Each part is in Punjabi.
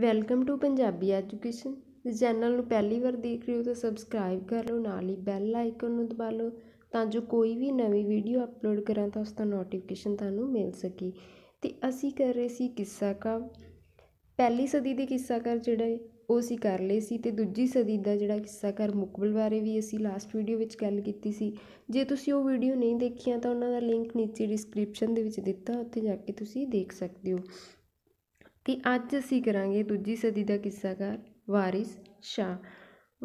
ਵੈਲਕਮ ਟੂ ਪੰਜਾਬੀ ਐਜੂਕੇਸ਼ਨ ਇਸ ਚੈਨਲ ਨੂੰ ਪਹਿਲੀ ਵਾਰ ਦੇਖ ਰਹੇ ਹੋ ਤਾਂ ਸਬਸਕ੍ਰਾਈਬ ਕਰ ਲਓ ਨਾਲ ਹੀ ਬੈਲ ਆਈਕਨ ਨੂੰ ਦਬਾ ਲਓ ਤਾਂ ਜੋ ਕੋਈ ਵੀ ਨਵੀਂ ਵੀਡੀਓ ਅਪਲੋਡ ਕਰਾਂ ਤਾਂ ਉਸ ਦਾ ਨੋਟੀਫਿਕੇਸ਼ਨ ਤੁਹਾਨੂੰ ਮਿਲ ਸਕੇ ਤੇ ਅਸੀਂ ਕਰ ਰਹੇ ਸੀ ਕਿੱਸਾ ਕਾ ਪਹਿਲੀ ਸਦੀ ਦੇ ਕਿੱਸਾਕਾਰ ਜਿਹੜਾ ਉਹ ਸੀ ਕਰ ਲਏ ਸੀ ਤੇ ਦੂਜੀ ਸਦੀ ਦਾ ਜਿਹੜਾ ਕਿੱਸਾਕਾਰ ਮੁਕਬਲ ਬਾਰੇ ਵੀ ਅਸੀਂ ਲਾਸਟ ਵੀਡੀਓ ਵਿੱਚ ਗੱਲ ਕੀਤੀ ਸੀ ਜੇ ਤੁਸੀਂ ਉਹ ਵੀਡੀਓ ਨਹੀਂ ਦੇਖੀਆਂ ਤਾਂ ਉਹਨਾਂ ਦਾ ਲਿੰਕ ਨੀਚੇ ਡਿਸਕ੍ਰਿਪਸ਼ਨ ਦੇ ਵਿੱਚ ਦਿੱਤਾ ਉੱਥੇ ਜਾ ਕੇ ਤੁਸੀਂ ਦੇਖ ਸਕਦੇ ਹੋ ਤੇ ਅੱਜ ਅਸੀਂ ਕਰਾਂਗੇ ਦੂਜੀ ਸਦੀ ਦਾ ਕਿੱਸਾਕਾਰ ਵਾਰਿਸ ਸ਼ਾਹ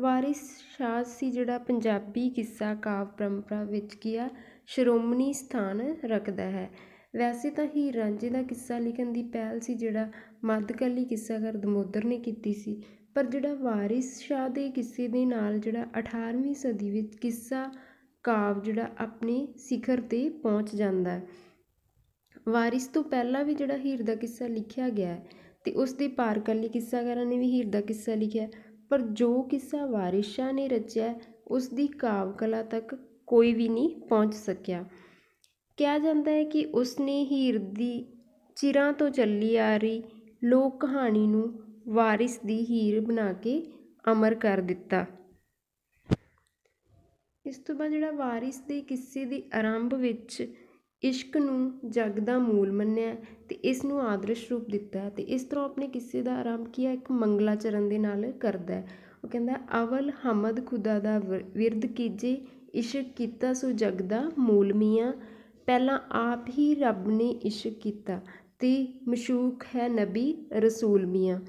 ਵਾਰਿਸ ਸ਼ਾਹ ਸੀ ਜਿਹੜਾ ਪੰਜਾਬੀ ਕਿੱਸਾ ਕਾਵਿ ਪਰੰਪਰਾ ਵਿੱਚ ਗਿਆ ਸ਼੍ਰੋਮਣੀ ਸਥਾਨ ਰੱਖਦਾ ਹੈ ਵੈਸੇ ਤਾਂ ਹੀਰ ਰਾਂਝੇ ਦਾ ਕਿੱਸਾ ਲਿਖਣ ਦੀ ਪਹਿਲ ਸੀ ਜਿਹੜਾ ਮੱਧਕਾਲੀ ਕਿੱਸਾਕਾਰ ਦਮੋਦਰ ਨੇ ਕੀਤੀ ਸੀ ਪਰ ਜਿਹੜਾ ਵਾਰਿਸ ਸ਼ਾਹ ਦੇ ਕਿੱਸੇ ਦੇ ਨਾਲ ਜਿਹੜਾ 18ਵੀਂ ਸਦੀ ਵਿੱਚ ਕਿੱਸਾ ਕਾਵ ਜਿਹੜਾ ਆਪਣੇ ਸਿਖਰ 'ਤੇ ਪਹੁੰਚ ਜਾਂਦਾ ਹੈ ਵਾਰਿਸ ਤੋਂ ਪਹਿਲਾਂ ਵੀ ਜਿਹੜਾ ਹੀਰ ਦਾ ਕਿੱਸਾ ਲਿਖਿਆ ਗਿਆ ਤੇ ਉਸ ਦੇ ਪਾਰਕਲੀ ਕਿੱਸਾਕਾਰਾਂ ਨੇ ਵੀ ਹੀਰ ਦਾ ਕਿੱਸਾ ਲਿਖਿਆ ਪਰ ਜੋ ਕਿੱਸਾ ਵਾਰਿਸ਼ਾ ਨੇ ਰਚਿਆ ਉਸ ਦੀ ਕਾਵ ਕਲਾ ਤੱਕ ਕੋਈ ਵੀ ਨਹੀਂ ਪਹੁੰਚ ਸਕਿਆ ਕਿਹਾ ਜਾਂਦਾ ਹੈ ਕਿ ਉਸ ਨੇ ਹੀਰ ਦੀ ਚਿਰਾਂ ਤੋਂ ਚੱਲੀ ਆ ਰਹੀ ਲੋਕ ਕਹਾਣੀ ਨੂੰ ਵਾਰਿਸ ਦੀ ਹੀਰ ਬਣਾ ਕੇ ਅਮਰ ਕਰ ਦਿੱਤਾ ਇਸ ਤੋਂ ਬਾਅਦ ਜਿਹੜਾ ਵਾਰਿਸ ਦੇ ਕਿੱਸੇ ਦੀ ਆਰੰਭ ਵਿੱਚ ਇਸ਼ਕ ਨੂੰ ਜੱਗ ਦਾ ਮੂਲ ਮੰਨਿਆ ਤੇ ਇਸ ਨੂੰ ਆਦਰਸ਼ ਰੂਪ ਦਿੱਤਾ ਤੇ ਇਸ ਤਰ੍ਹਾਂ ਆਪਣੇ ਕਿਸੇ ਦਾ ਆਰੰਭ ਕੀ ਇੱਕ ਮੰਗਲਾ ਚਰਨ ਦੇ ਨਾਲ ਕਰਦਾ ਉਹ ਕਹਿੰਦਾ ਅਵਲ ਹਮਦ ਖੁਦਾ ਦਾ ਵਿਰਧ ਵਿਰਦ ਕੀਜੇ ਇਸ਼ਕ ਕੀਤਾ ਸੋ ਜੱਗ ਦਾ ਮੂਲ ਮੀਆਂ ਪਹਿਲਾਂ ਆਪ ਹੀ ਰੱਬ ਨੇ ਇਸ਼ਕ ਕੀਤਾ ਤੇ ਮਸ਼ੂਕ ਹੈ ਨਬੀ ਰਸੂਲ ਮੀਆਂ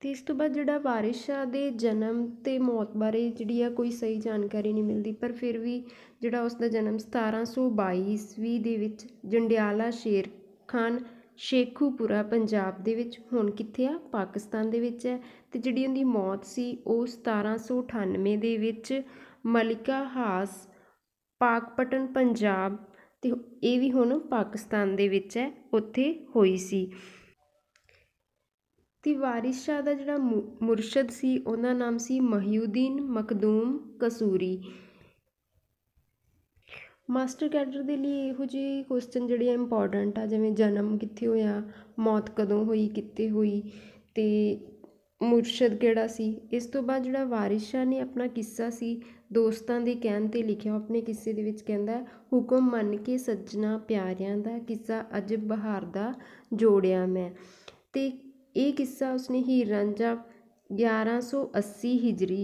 ਤੇ ਇਸ ਤੋਂ ਬਾਅਦ ਜਿਹੜਾ ਵਾਰਿਸ ਸ਼ਾਹ ਦੇ ਜਨਮ ਤੇ ਮੌਤ ਬਾਰੇ ਜਿਹੜੀ ਆ ਕੋਈ ਸਹੀ ਜਾਣਕਾਰੀ ਨਹੀਂ ਮਿਲਦੀ ਪਰ ਫਿਰ ਵੀ ਜਿਹੜਾ ਉਸ ਦਾ ਜਨਮ 1722 ਈਸਵੀ ਦੇ ਵਿੱਚ ਜੰਡਿਆਲਾ ਸ਼ੇਰ ਖਾਨ ਸ਼ੇਖੂਪੁਰਾ ਪੰਜਾਬ ਦੇ ਵਿੱਚ ਹੁਣ ਕਿੱਥੇ ਆ ਪਾਕਿਸਤਾਨ ਦੇ ਵਿੱਚ ਹੈ ਤੇ ਜਿਹੜੀ ਉਹਦੀ ਮੌਤ ਸੀ ਉਹ 1798 ਦੇ ਵਿੱਚ ਮਲਿਕਾ ਹਾਸ ਪਾਕਪਟਨ ਪੰਜਾਬ ਤੇ ਇਹ ਵੀ ਹੁਣ ਪਾਕਿਸਤਾਨ ਦੇ ਵਿੱਚ ਹੈ ਉੱਥੇ ਹੋਈ ਸੀ ਅਤੇ ਵਾਰਿਸ ਸ਼ਾਹ ਦਾ ਜਿਹੜਾ ਮੁਰਸ਼ਦ ਸੀ ਉਹਦਾ ਨਾਮ ਸੀ ਮਹੀਉਦੀਨ ਮਕਦੂਮ ਕਸੂਰੀ ਮਾਸਟਰ ਕੈਡਰ ਦੇ ਲਈ ਇਹੋ ਕੁਐਸਚਨ ਜਿਹੜੀ ਜਿਹੜੇ ਇੰਪੋਰਟੈਂਟ ਆ ਜਿਵੇਂ ਜਨਮ ਕਿੱਥੇ ਹੋਇਆ ਮੌਤ ਕਦੋਂ ਹੋਈ ਕਿੱਥੇ ਹੋਈ ਤੇ ਮੁਰਸ਼ਦ ਕਿਹੜਾ ਸੀ ਇਸ ਤੋਂ ਬਾਅਦ ਜਿਹੜਾ ਵਾਰਿਸ ਸ਼ਾਹ ਨੇ ਆਪਣਾ ਕਿੱਸਾ ਸੀ ਦੋਸਤਾਂ ਦੇ ਕਹਿਣ 'ਤੇ ਲਿਖਿਆ ਆਪਣੇ ਕਿੱਸੇ ਦੇ ਵਿੱਚ ਕਹਿੰਦਾ ਹੁਕਮ ਮੰਨ ਕੇ ਸੱਜਣਾ ਪਿਆਰਿਆਂ ਦਾ ਕਿੱਸਾ ਅਜਬ ਬਹਾਰ ਦਾ ਜੋੜਿਆ ਮੈਂ ਤੇ ਇਹ ਕਿੱਸਾ ਉਸਨੇ ਹੀਰ ਰਾਂਝਾ 1180 ਹਿਜਰੀ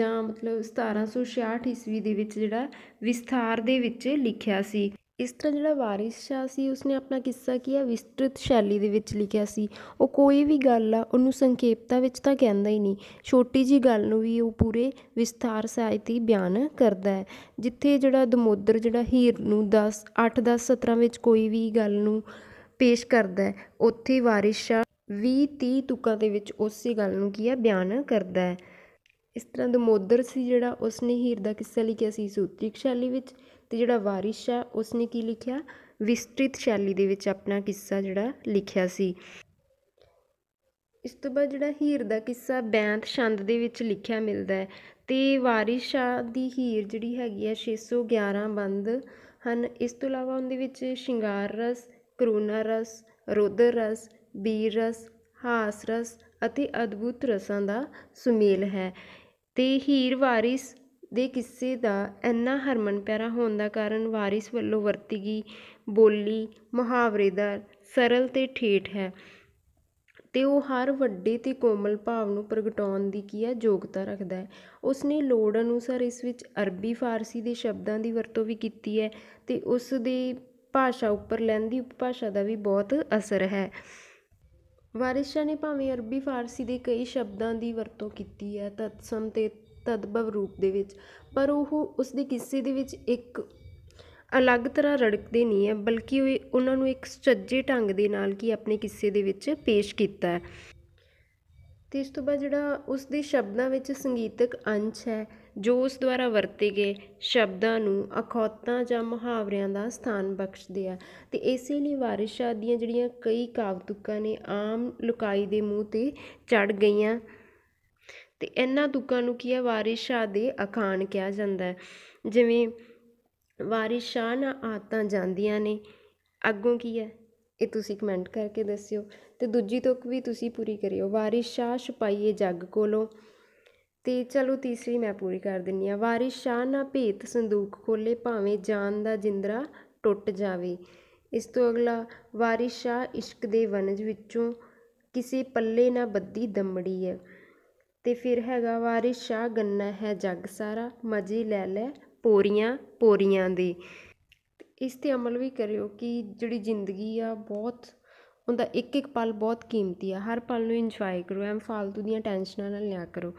ਜਾਂ ਮਤਲਬ 1766 ਈਸਵੀ ਦੇ ਵਿੱਚ ਜਿਹੜਾ ਵਿਸਥਾਰ ਦੇ ਵਿੱਚ ਲਿਖਿਆ ਸੀ ਇਸ ਤਰ੍ਹਾਂ ਜਿਹੜਾ ਵਾਰਿਸ ਸ਼ਾਹ ਸੀ ਉਸਨੇ ਆਪਣਾ ਕਿੱਸਾ ਕੀ ਹੈ ਵਿਸਤ੍ਰਿਤ ਸ਼ੈਲੀ ਦੇ ਵਿੱਚ ਲਿਖਿਆ ਸੀ ਉਹ ਕੋਈ ਵੀ ਗੱਲ ਆ ਉਹਨੂੰ ਸੰਖੇਪਤਾ ਵਿੱਚ ਤਾਂ ਕਹਿੰਦਾ ਹੀ ਨਹੀਂ ਛੋਟੀ ਜੀ ਗੱਲ ਨੂੰ ਵੀ ਉਹ ਪੂਰੇ ਵਿਸਥਾਰ ਸਹਿਤ ਬਿਆਨ ਕਰਦਾ ਹੈ ਜਿੱਥੇ ਜਿਹੜਾ ਦਮੋਦਰ ਜਿਹੜਾ ਹੀਰ ਨੂੰ 10 8 10 17 ਵਿੱਚ ਕੋਈ ਵੀ ਗੱਲ ਨੂੰ ਪੇਸ਼ ਕਰਦਾ ਹੈ ਉੱਥੇ ਵਾਰਿਸ ਸ਼ਾਹ 20 ਤੀਹ ਤੁਕਾਂ ਦੇ ਵਿੱਚ ਉਸੇ ਗੱਲ ਨੂੰ ਕੀ ਹੈ ਬਿਆਨ ਕਰਦਾ ਹੈ ਇਸ ਤਰ੍ਹਾਂ ਮੋਦਰ ਸੀ ਜਿਹੜਾ ਉਸਨੇ ਹੀਰ ਦਾ ਕਿੱਸਾ ਲਿਖਿਆ ਸੀ ਸੂਤਰਿਕ ਸ਼ੈਲੀ ਵਿੱਚ ਤੇ ਜਿਹੜਾ ਵਾਰਿਸ਼ ਆ ਉਸਨੇ ਕੀ ਲਿਖਿਆ ਵਿਸਤ੍ਰਿਤ ਸ਼ੈਲੀ ਦੇ ਵਿੱਚ ਆਪਣਾ ਕਿੱਸਾ ਜਿਹੜਾ ਲਿਖਿਆ ਸੀ ਇਸ ਤੋਂ ਬਾਅਦ ਜਿਹੜਾ ਹੀਰ ਦਾ ਕਿੱਸਾ ਬੈਂਤ ਛੰਦ ਦੇ ਵਿੱਚ ਲਿਖਿਆ ਮਿਲਦਾ ਹੈ ਤੇ ਵਾਰਿਸ਼ ਦੀ ਹੀਰ ਜਿਹੜੀ ਹੈਗੀ ਆ 611 ਬੰਦ ਹਨ ਇਸ ਤੋਂ ਇਲਾਵਾ ਉਹਦੇ ਵਿੱਚ ਸ਼ਿੰਗਾਰ ਰਸ ਕਰੋਨਾ ਰਸ ਰੋਦਰ ਰਸ ਬੀਰ ਰਸ ਹਾਸ ਰਸ ਅਤੇ ਅਦਭੁਤ ਰਸਾਂ ਦਾ ਸੁਮੇਲ ਹੈ ਤੇ ਹੀਰ ਵਾਰਿਸ ਦੇ ਕਿੱਸੇ ਦਾ ਇੰਨਾ ਹਰਮਨ ਪਿਆਰਾ ਹੋਣ ਦਾ ਕਾਰਨ ਵਾਰਿਸ ਵੱਲੋਂ ਵਰਤੀ ਗਈ ਬੋਲੀ ਮੁਹਾਵਰੇਦਾਰ ਸਰਲ ਤੇ ਠੇਠ ਹੈ ਤੇ ਉਹ ਹਰ ਵੱਡੇ ਤੇ ਕੋਮਲ ਭਾਵ ਨੂੰ ਪ੍ਰਗਟਾਉਣ ਦੀ ਕੀ ਹੈ ਯੋਗਤਾ ਰੱਖਦਾ ਹੈ ਉਸਨੇ ਲੋੜ ਅਨੁਸਾਰ ਇਸ ਵਿੱਚ ਅਰਬੀ ਫਾਰਸੀ ਦੇ ਸ਼ਬਦਾਂ ਦੀ ਵਰਤੋਂ ਵੀ ਕੀਤੀ ਹੈ ਤੇ ਉਸ ਦੀ ਭਾਸ਼ਾ ਉੱਪਰ ਲਹਿੰਦੀ ਉਪਭਾਸ਼ਾ ਦਾ ਵੀ ਬਹੁਤ ਅਸਰ ਹੈ ਵਾਰਿਸ ਸ਼ਾਹ ਨੇ ਭਾਵੇਂ ਅਰਬੀ ਫ਼ਾਰਸੀ ਦੇ ਕਈ ਸ਼ਬਦਾਂ ਦੀ ਵਰਤੋਂ ਕੀਤੀ ਹੈ ਤਤਸਮ ਤੇ ਤਦਭਵ ਰੂਪ ਦੇ ਵਿੱਚ ਪਰ ਉਹ ਉਸ ਦੀ ਕਿਸੇ ਦੇ ਵਿੱਚ ਇੱਕ ਅਲੱਗ ਤਰ੍ਹਾਂ ਰੜਕਦੇ ਨਹੀਂ ਹੈ ਬਲਕਿ ਉਹ ਉਹਨਾਂ ਨੂੰ ਇੱਕ ਸੱਜੇ ਢੰਗ ਦੇ ਨਾਲ ਕੀ ਆਪਣੇ ਕਿਸੇ ਦੇ ਵਿੱਚ ਪੇਸ਼ ਕੀਤਾ ਹੈ ਤੇ ਇਸ ਤੋਂ ਬਾਅਦ ਜਿਹੜਾ ਉਸ ਦੇ ਸ਼ਬਦਾਂ ਵਿੱਚ ਸੰਗੀਤਕ ਅੰਸ਼ ਹੈ ਜੋ ਉਸ ਦੁਆਰਾ ਵਰਤੇ ਗਏ ਸ਼ਬਦਾਂ ਨੂੰ ਅਖੌਤਾਂ ਜਾਂ ਮੁਹਾਵਰਿਆਂ ਦਾ ਸਥਾਨ ਬਖਸ਼ਦੇ ਆ ਤੇ ਇਸੇ ਲਈ ਵਾਰਿਸ਼ਾ ਦੀਆਂ ਜਿਹੜੀਆਂ ਕਈ ਕਾਵਤੁਕਾਂ ਨੇ ਆਮ ਲੋਕਾਈ ਦੇ ਮੂੰਹ 'ਤੇ ਚੜ ਗਈਆਂ ਤੇ ਇਹਨਾਂ ਤੁਕਾਂ ਨੂੰ ਕੀ ਹੈ ਵਾਰਿਸ਼ਾ ਦੇ ਅਖਾਣ ਕਿਹਾ ਜਾਂਦਾ ਜਿਵੇਂ ਵਾਰਿਸ਼ਾ ਨਾ ਆਤਾਂ ਜਾਂਦੀਆਂ ਨੇ ਅੱਗੋਂ ਕੀ ਹੈ ਇਹ ਤੁਸੀਂ ਕਮੈਂਟ ਕਰਕੇ ਦੱਸਿਓ ਤੇ ਦੂਜੀ ਤੁਕ ਵੀ ਤੁਸੀਂ ਪੂਰੀ ਕਰਿਓ ਵਾਰਿਸ਼ਾ ਛਪਾਈਏ ਜੱਗ ਕੋਲੋਂ ਤੇ ਚਲੋ ਤੀਸਰੀ ਮੈਂ ਪੂਰੀ ਕਰ ਦਿੰਨੀ ਆ ਵਾਰਿਸ ਸ਼ਾਹ ਨਾ ਭੇਤ ਸੰਦੂਕ ਖੋਲੇ ਭਾਵੇਂ ਜਾਨ ਦਾ ਜਿੰਦਰਾ ਟੁੱਟ ਜਾਵੇ ਇਸ ਤੋਂ ਅਗਲਾ ਵਾਰਿਸ ਸ਼ਾਹ ਇਸ਼ਕ ਦੇ ਵਣਜ ਵਿੱਚੋਂ ਕਿਸੇ ਪੱਲੇ ਨਾ ਬੱਦੀ ਦੰਮੜੀ ਹੈ ਤੇ ਫਿਰ ਹੈਗਾ ਵਾਰਿਸ ਸ਼ਾਹ ਗੰਨਾ ਹੈ ਜੱਗ ਸਾਰਾ ਮਜੀ ਲੈ ਲੈ ਪੋਰੀਆਂ ਪੋਰੀਆਂ ਦੇ ਇਸ 'ਤੇ ਅਮਲ ਵੀ ਕਰਿਓ ਕਿ ਜਿਹੜੀ ਜ਼ਿੰਦਗੀ ਆ ਬਹੁਤ ਉਹਦਾ ਇੱਕ ਇੱਕ ਪਲ ਬਹੁਤ ਕੀਮਤੀ ਆ ਹਰ ਪਲ ਨੂੰ ਇੰਜੋਏ ਕਰੋ ਐਮ ਫਾਲਤੂ ਦੀਆਂ ਟੈਨਸ਼ਨਾਂ ਨਾਲ ਲਿਆ ਕਰੋ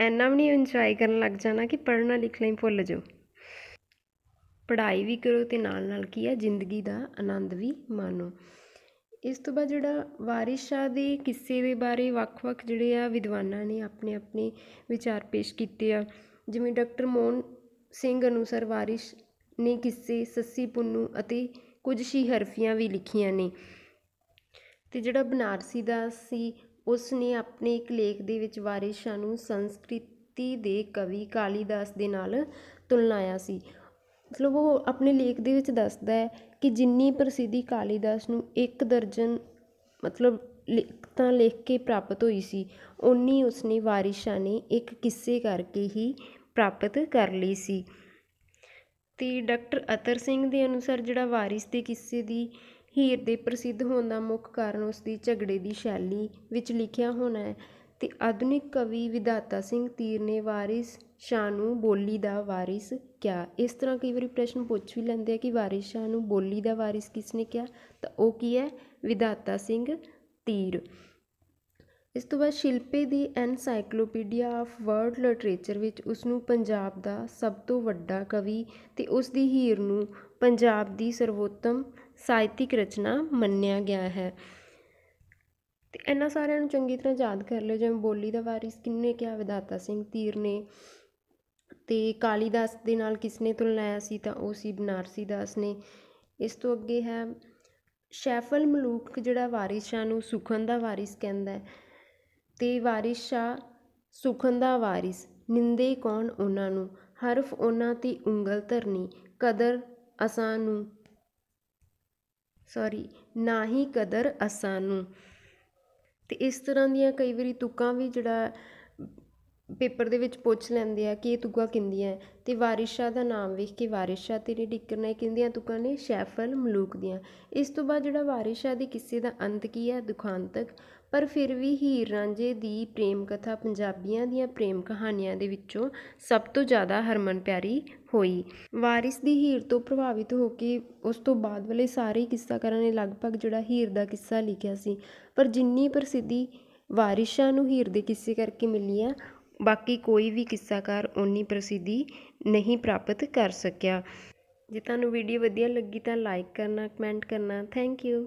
ਐਨਾ ਵੀ ਨਹੀਂ ਇੰਜੋਏ ਕਰਨ ਲੱਗ ਜਾਣਾ ਕਿ ਪੜ੍ਹਨਾ ਲਿਖਣਾ ਹੀ ਭੁੱਲ ਜਾਓ ਪੜ੍ਹਾਈ ਵੀ ਕਰੋ ਤੇ ਨਾਲ ਨਾਲ ਕੀ ਹੈ ਜ਼ਿੰਦਗੀ ਦਾ ਆਨੰਦ ਵੀ ਮਾਣੋ ਇਸ ਤੋਂ ਬਾਅਦ ਜਿਹੜਾ ਵਾਰਿਸ ਸ਼ਾਹ ਦੇ ਕਿੱਸੇ ਦੇ ਬਾਰੇ ਵੱਖ-ਵੱਖ ਜਿਹੜੇ ਆ ਵਿਦਵਾਨਾਂ ਨੇ ਆਪਣੇ ਆਪਣੇ ਵਿਚਾਰ ਪੇਸ਼ ਕੀਤੇ ਆ ਜਿਵੇਂ ਡਾਕਟਰ ਮੋਹਨ ਸਿੰਘ ਅਨੁਸਾਰ ਵਾਰਿਸ ਨੇ ਕਿੱਸੇ ਸੱਸੀ ਪੁੰਨੂ ਅਤੇ ਕੁਝ ਸ਼ੀ ਹਰਫੀਆਂ ਵੀ ਲਿਖੀਆਂ ਨੇ ਤੇ ਜਿਹੜਾ ਬਨਾਰਸੀ ਦਾ ਸੀ ਉਸ ਨੇ ਆਪਣੇ ਇੱਕ ਲੇਖ ਦੇ ਵਿੱਚ ਵਾਰਿਸ਼ਾਂ ਨੂੰ ਸੰਸਕ੍ਰਿਤੀ ਦੇ ਕਵੀ ਕਾਲੀਦਾਸ ਦੇ ਨਾਲ ਤੁਲਨਾਇਆ ਸੀ ਮਤਲਬ ਉਹ ਆਪਣੇ ਲੇਖ ਦੇ ਵਿੱਚ ਦੱਸਦਾ ਹੈ ਕਿ ਜਿੰਨੀ ਪ੍ਰਸਿੱਧੀ ਕਾਲੀਦਾਸ ਨੂੰ ਇੱਕ ਦਰਜਨ ਮਤਲਬ ਲਿਖਤਾਂ ਲਿਖ ਕੇ ਪ੍ਰਾਪਤ ਹੋਈ ਸੀ ਉਨੀ ਉਸਨੇ ਵਾਰਿਸ ਨੇ ਇੱਕ ਕਿੱਸੇ ਕਰਕੇ ਹੀ ਪ੍ਰਾਪਤ ਕਰ ਲਈ ਸੀ ਤੇ ਡਾਕਟਰ ਅਤਰ ਸਿੰਘ ਦੇ ਅਨੁਸਾਰ ਜਿਹੜਾ ਵਾਰਿਸ ਦੇ ਕਿੱਸੇ ਦੀ ਹੀਰ ਦੇ ਪ੍ਰਸਿੱਧ ਹੋਣ ਦਾ ਮੁੱਖ ਕਾਰਨ ਉਸ ਦੀ ਝਗੜੇ ਦੀ ਸ਼ੈਲੀ ਵਿੱਚ ਲਿਖਿਆ ਹੋਣਾ ਹੈ ਤੇ ਆਧੁਨਿਕ ਕਵੀ ਵਿਦਾਤਾ ਸਿੰਘ ਤੀਰ ਨੇ ਵਾਰਿਸ ਸ਼ਾਹ ਨੂੰ ਬੋਲੀ ਦਾ ਵਾਰਿਸ ਕਿਹਾ ਇਸ ਤਰ੍ਹਾਂ ਕਈ ਵਾਰੀ ਪ੍ਰਸ਼ਨ ਪੁੱਛ ਵੀ ਲੈਂਦੇ ਆ ਕਿ ਵਾਰਿਸ ਸ਼ਾਹ ਨੂੰ ਬੋਲੀ ਦਾ ਵਾਰਿਸ ਕਿਸ ਨੇ ਕਿਹਾ ਤਾਂ ਉਹ ਕੀ ਹੈ ਵਿਦਾਤਾ ਸਿੰਘ ਤੀਰ ਇਸ ਤੋਂ ਬਾਅਦ ਸ਼ਿਲਪੇ ਦੀ ਐਨਸਾਈਕਲੋਪੀਡੀਆ ਆਫ ਵਰਲਡ ਲਿਟਰੇਚਰ ਵਿੱਚ ਉਸ ਨੂੰ ਪੰਜਾਬ ਦਾ ਸਭ ਤੋਂ ਵੱਡਾ ਕਵੀ ਤੇ ਉਸ ਦੀ ਹੀਰ ਨੂੰ ਪੰਜਾਬ ਦੀ ਸਰਵੋਤਮ ਸਾਹਿਤਿਕ ਰਚਨਾ ਮੰਨਿਆ ਗਿਆ ਹੈ ਤੇ ਇਹਨਾਂ ਸਾਰਿਆਂ ਨੂੰ ਚੰਗੀ ਤਰ੍ਹਾਂ ਯਾਦ ਕਰ ਲਿਓ ਜਿਵੇਂ ਬੋਲੀ ਦਾ ਵਾਰਿਸ ਕਿੰਨੇ ਕਿਹਾ ਵਿਦਾਤਾ ਸਿੰਘ ਤੀਰ ਨੇ ਤੇ ਕਾਲੀਦਾਸ ਦੇ ਨਾਲ ਕਿਸਨੇ ਤੁਲਨਾਇਆ ਸੀ ਤਾਂ ਉਹ ਸੀ ਬਨਾਰਸੀ ਦਾਸ ਨੇ ਇਸ ਤੋਂ ਅੱਗੇ ਹੈ ਸ਼ੈਫਲ ਮਲੂਕ ਜਿਹੜਾ ਵਾਰਿਸ ਨੂੰ ਸੁਖਨ ਦਾ ਵਾਰਿਸ ਕਹਿੰਦਾ ਤੇ ਵਾਰਿਸ ਸ਼ਾਹ ਸੁਖਨ ਦਾ ਵਾਰਿਸ ਨਿੰਦੇ ਕੌਣ ਉਹਨਾਂ ਨੂੰ ਹਰਫ ਉਹਨਾਂ ਤੇ ਉਂਗਲ ਧਰਨੀ ਕਦਰ ਅਸਾਂ ਨੂੰ ਸੌਰੀ ਨਾ ਹੀ ਕਦਰ ਅਸਾਂ ਨੂੰ ਇਸ ਤਰ੍ਹਾਂ ਦੀਆਂ ਕਈ ਵਾਰੀ ਤੁਕਾਂ ਵੀ ਜਿਹੜਾ ਪੇਪਰ ਦੇ ਵਿੱਚ ਪੁੱਛ ਲੈਂਦੇ ਆ ਕਿ ਇਹ ਤੁਗਾ ਕਿੰਦੀਆਂ ਹੈ ਵਾਰਿਸ਼ਾ ਦਾ ਨਾਮ ਵੇਖ ਕੇ ਵਾਰਿਸ਼ਾ ਤੇਰੀ ਤੇਰੇ ਡਿੱਕਣਾ ਕਿੰਦੀਆਂ ਕਿਹਦੀਆਂ ਨੇ ਸੈਫਲ ਮਲੂਕ ਦੀਆਂ ਇਸ ਤੋਂ ਬਾਅਦ ਜਿਹੜਾ ਵਾਰਿਸ਼ਾ ਦੀ ਕਿਸੇ ਦਾ ਅੰਤ ਕੀ ਹੈ ਦੁਖਾਂਤਕ ਪਰ ਫਿਰ ਵੀ ਹੀਰ ਰਾਂਝੇ ਦੀ ਪ੍ਰੇਮ ਕਥਾ ਪੰਜਾਬੀਆਂ ਦੀਆਂ ਪ੍ਰੇਮ ਕਹਾਣੀਆਂ ਦੇ ਵਿੱਚੋਂ ਸਭ ਤੋਂ ਜ਼ਿਆਦਾ ਹਰਮਨ ਪਿਆਰੀ ਹੋਈ ਵਾਰਿਸ ਦੀ ਹੀਰ ਤੋਂ ਪ੍ਰਭਾਵਿਤ ਹੋ ਕੇ ਉਸ ਤੋਂ ਬਾਅਦ ਵਾਲੇ ਸਾਰੇ ਕਿੱਸਾਕਾਰਾਂ ਨੇ ਲਗਭਗ ਜਿਹੜਾ ਹੀਰ ਦਾ ਕਿੱਸਾ ਲਿਖਿਆ ਸੀ ਪਰ ਜਿੰਨੀ ਪ੍ਰਸਿੱਧੀ ਵਾਰਿਸ਼ਾ ਨੂੰ ਹੀਰ ਦੇ ਕਿੱਸੇ ਕਰਕੇ ਮਿਲੀ ਆ ਬਾਕੀ ਕੋਈ ਵੀ ਕਿੱਸਾਕਾਰ ਓਨੀ ਪ੍ਰਸਿੱਧੀ ਨਹੀਂ ਪ੍ਰਾਪਤ ਕਰ ਸਕਿਆ ਜੇ ਤੁਹਾਨੂੰ ਵੀਡੀਓ ਵਧੀਆ ਲੱਗੀ ਤਾਂ ਲਾਈਕ ਕਰਨਾ ਕਮੈਂਟ ਕਰਨਾ ਥੈਂਕ ਯੂ